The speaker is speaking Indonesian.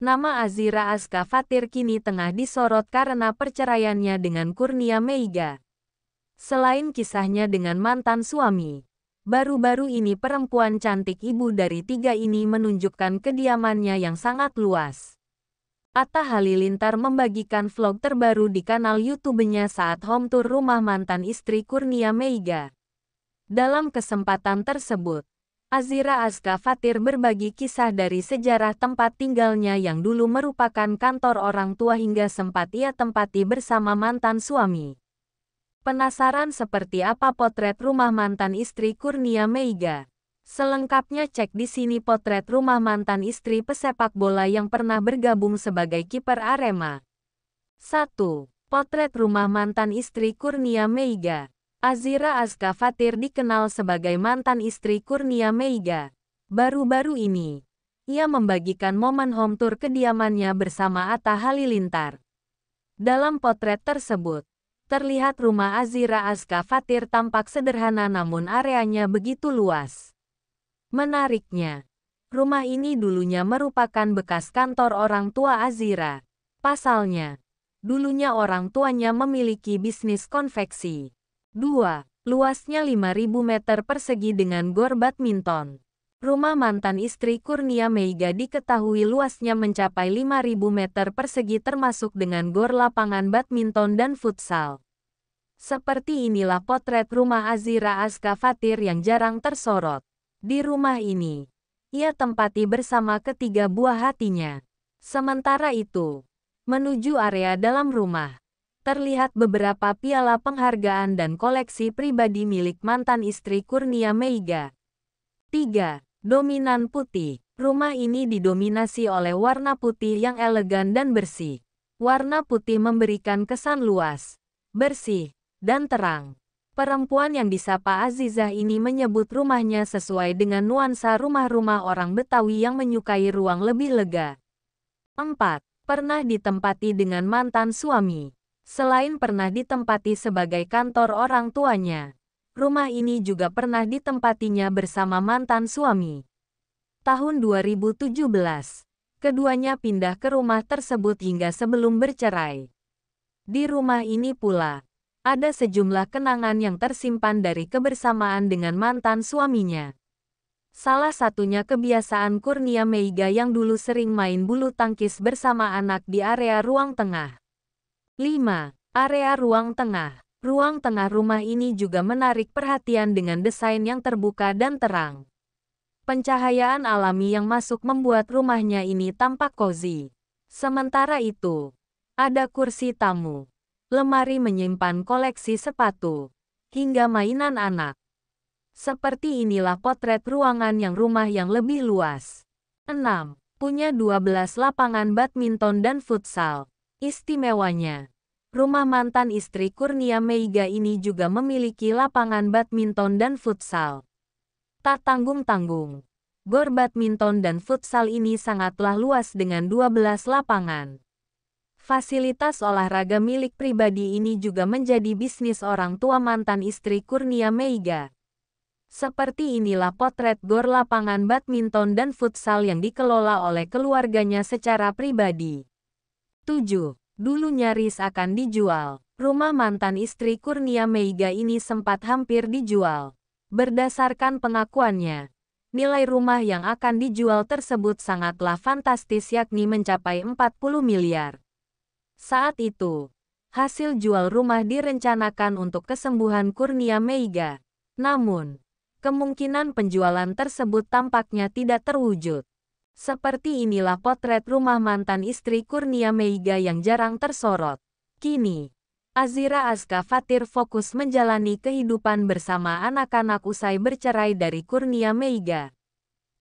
Nama Azira Aska Fatir kini tengah disorot karena perceraiannya dengan Kurnia Meiga. Selain kisahnya dengan mantan suami, baru-baru ini perempuan cantik ibu dari tiga ini menunjukkan kediamannya yang sangat luas. Atta Halilintar membagikan vlog terbaru di kanal YouTube-nya saat home tour rumah mantan istri Kurnia Meiga. Dalam kesempatan tersebut, Azira Azka Fatir berbagi kisah dari sejarah tempat tinggalnya yang dulu merupakan kantor orang tua hingga sempat ia tempati bersama mantan suami. Penasaran seperti apa potret rumah mantan istri Kurnia Meiga? Selengkapnya cek di sini potret rumah mantan istri pesepak bola yang pernah bergabung sebagai kiper Arema. 1. Potret rumah mantan istri Kurnia Meiga Azira Fatir dikenal sebagai mantan istri Kurnia Meiga. Baru-baru ini, ia membagikan momen home tour kediamannya bersama Atta Halilintar. Dalam potret tersebut, terlihat rumah Azira Fatir tampak sederhana namun areanya begitu luas. Menariknya, rumah ini dulunya merupakan bekas kantor orang tua Azira. Pasalnya, dulunya orang tuanya memiliki bisnis konveksi. 2. Luasnya 5.000 meter persegi dengan gor badminton. Rumah mantan istri Kurnia Meiga diketahui luasnya mencapai 5.000 meter persegi termasuk dengan gor lapangan badminton dan futsal. Seperti inilah potret rumah Azira Aska Fatir yang jarang tersorot. Di rumah ini, ia tempati bersama ketiga buah hatinya. Sementara itu, menuju area dalam rumah, terlihat beberapa piala penghargaan dan koleksi pribadi milik mantan istri Kurnia Meiga. 3. Dominan putih. Rumah ini didominasi oleh warna putih yang elegan dan bersih. Warna putih memberikan kesan luas, bersih, dan terang. Perempuan yang disapa Azizah ini menyebut rumahnya sesuai dengan nuansa rumah-rumah orang Betawi yang menyukai ruang lebih lega. 4. Pernah ditempati dengan mantan suami. Selain pernah ditempati sebagai kantor orang tuanya, rumah ini juga pernah ditempatinya bersama mantan suami. Tahun 2017, keduanya pindah ke rumah tersebut hingga sebelum bercerai. Di rumah ini pula, ada sejumlah kenangan yang tersimpan dari kebersamaan dengan mantan suaminya. Salah satunya kebiasaan Kurnia Meiga yang dulu sering main bulu tangkis bersama anak di area ruang tengah. 5. Area ruang tengah Ruang tengah rumah ini juga menarik perhatian dengan desain yang terbuka dan terang. Pencahayaan alami yang masuk membuat rumahnya ini tampak cozy Sementara itu, ada kursi tamu, lemari menyimpan koleksi sepatu, hingga mainan anak. Seperti inilah potret ruangan yang rumah yang lebih luas. 6. Punya 12 lapangan badminton dan futsal. Istimewanya, rumah mantan istri Kurnia Meiga ini juga memiliki lapangan badminton dan futsal. Tak tanggung-tanggung, gor badminton dan futsal ini sangatlah luas dengan 12 lapangan. Fasilitas olahraga milik pribadi ini juga menjadi bisnis orang tua mantan istri Kurnia Meiga. Seperti inilah potret gor lapangan badminton dan futsal yang dikelola oleh keluarganya secara pribadi. 7. Dulu nyaris akan dijual. Rumah mantan istri Kurnia Meiga ini sempat hampir dijual. Berdasarkan pengakuannya, nilai rumah yang akan dijual tersebut sangatlah fantastis yakni mencapai 40 miliar. Saat itu, hasil jual rumah direncanakan untuk kesembuhan Kurnia Meiga. Namun, kemungkinan penjualan tersebut tampaknya tidak terwujud. Seperti inilah potret rumah mantan istri Kurnia Meiga yang jarang tersorot. Kini, Azira Aska Fatir fokus menjalani kehidupan bersama anak-anak usai bercerai dari Kurnia Meiga.